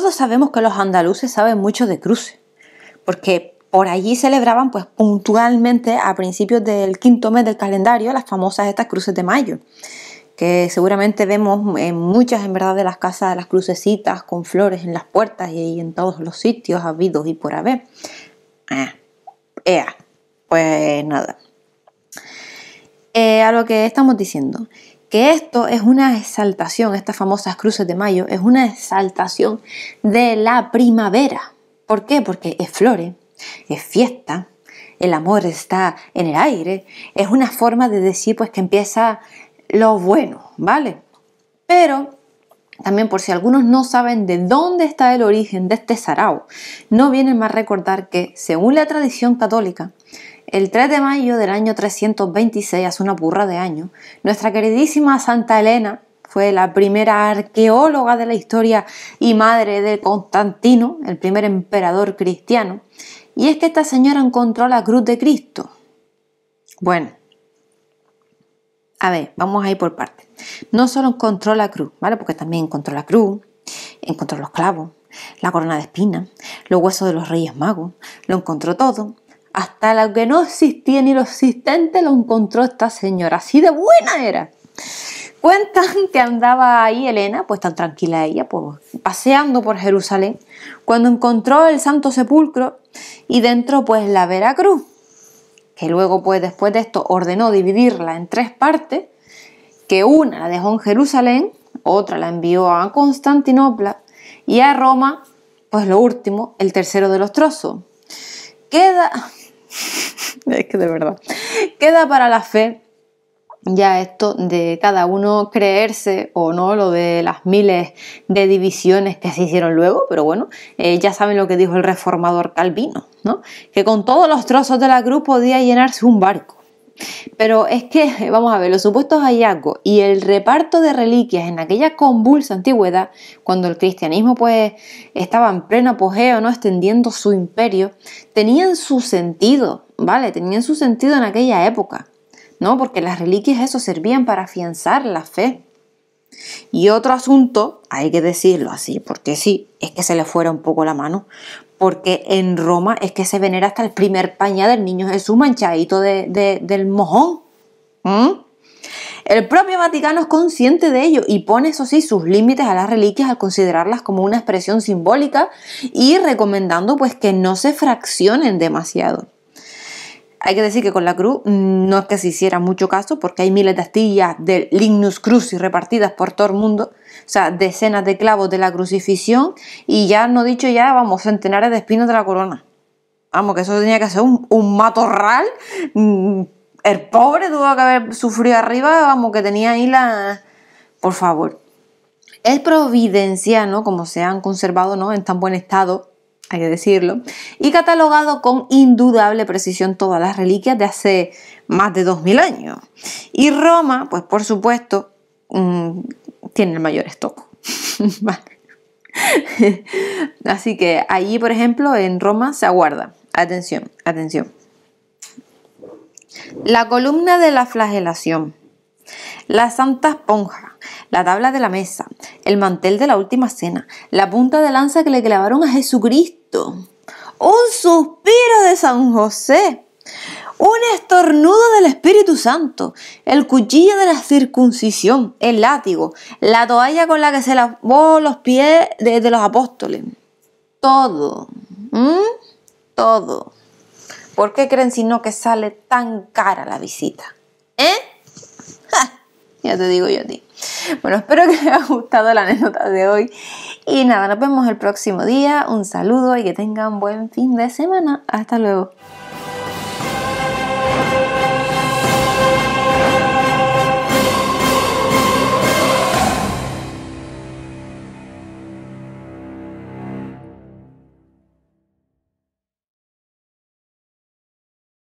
Todos sabemos que los andaluces saben mucho de cruces, porque por allí celebraban pues puntualmente a principios del quinto mes del calendario las famosas estas cruces de mayo que seguramente vemos en muchas en verdad de las casas las crucecitas con flores en las puertas y en todos los sitios habidos y por haber. Ah, pues nada. Eh, a lo que estamos diciendo, que esto es una exaltación, estas famosas cruces de mayo, es una exaltación de la primavera. ¿Por qué? Porque es flores, es fiesta, el amor está en el aire, es una forma de decir pues que empieza lo bueno, ¿vale? Pero también por si algunos no saben de dónde está el origen de este sarao, no vienen más recordar que según la tradición católica, el 3 de mayo del año 326, hace una burra de años, nuestra queridísima Santa Elena fue la primera arqueóloga de la historia y madre de Constantino, el primer emperador cristiano, y es que esta señora encontró la cruz de Cristo. Bueno, a ver, vamos a ir por partes. No solo encontró la cruz, ¿vale? Porque también encontró la cruz, encontró los clavos, la corona de espinas, los huesos de los reyes magos, lo encontró todo. Hasta la que no existía ni lo existente lo encontró esta señora. Así de buena era. Cuentan que andaba ahí Elena, pues tan tranquila ella, pues paseando por Jerusalén, cuando encontró el Santo Sepulcro y dentro pues la Veracruz, que luego pues después de esto ordenó dividirla en tres partes, que una la dejó en Jerusalén, otra la envió a Constantinopla y a Roma, pues lo último, el tercero de los trozos. Queda es que de verdad. Queda para la fe ya esto de cada uno creerse o no, lo de las miles de divisiones que se hicieron luego, pero bueno, eh, ya saben lo que dijo el reformador Calvino, ¿no? Que con todos los trozos de la cruz podía llenarse un barco. Pero es que, vamos a ver, los supuestos hallazgos y el reparto de reliquias en aquella convulsa antigüedad, cuando el cristianismo pues estaba en pleno apogeo, ¿no? extendiendo su imperio, tenían su sentido, ¿vale? Tenían su sentido en aquella época, ¿no? Porque las reliquias eso servían para afianzar la fe. Y otro asunto, hay que decirlo así, porque sí, es que se le fuera un poco la mano, porque en Roma es que se venera hasta el primer pañal del niño Jesús manchadito del mojón. El propio Vaticano es consciente de ello y pone, eso sí, sus límites a las reliquias al considerarlas como una expresión simbólica y recomendando pues que no se fraccionen demasiado hay que decir que con la cruz no es que se hiciera mucho caso, porque hay miles de astillas de Lignus Crucis repartidas por todo el mundo, o sea, decenas de clavos de la crucifixión y ya, no dicho ya, vamos, centenares de espinos de la corona. Vamos, que eso tenía que ser un, matorral. Mm, el pobre tuvo que haber sufrido arriba, vamos, que tenía ahí la... Por favor. es providencial, ¿no? como se han conservado ¿no? en tan buen estado, hay que decirlo, y catalogado con indudable precisión todas las reliquias de hace más de 2.000 años. Y Roma, pues por supuesto, mm, tiene el mayor estoco. Así que allí, por ejemplo, en Roma se aguarda. Atención, atención. La columna de la flagelación, la santa esponja, la tabla de la mesa, el mantel de la última cena, la punta de lanza que le clavaron a Jesucristo, un suspiro de San José, un estornudo del Espíritu Santo, el cuchillo de la circuncisión, el látigo, la toalla con la que se lavó los pies de, los apóstoles. Todo. Todo. ¿Por qué creen si no que sale tan cara la visita? ¿Eh? Ya te digo yo a ti. Bueno, espero que les haya gustado la anécdota de hoy. Y nada, nos vemos el próximo día. Un saludo y que tengan buen fin de semana. Hasta luego.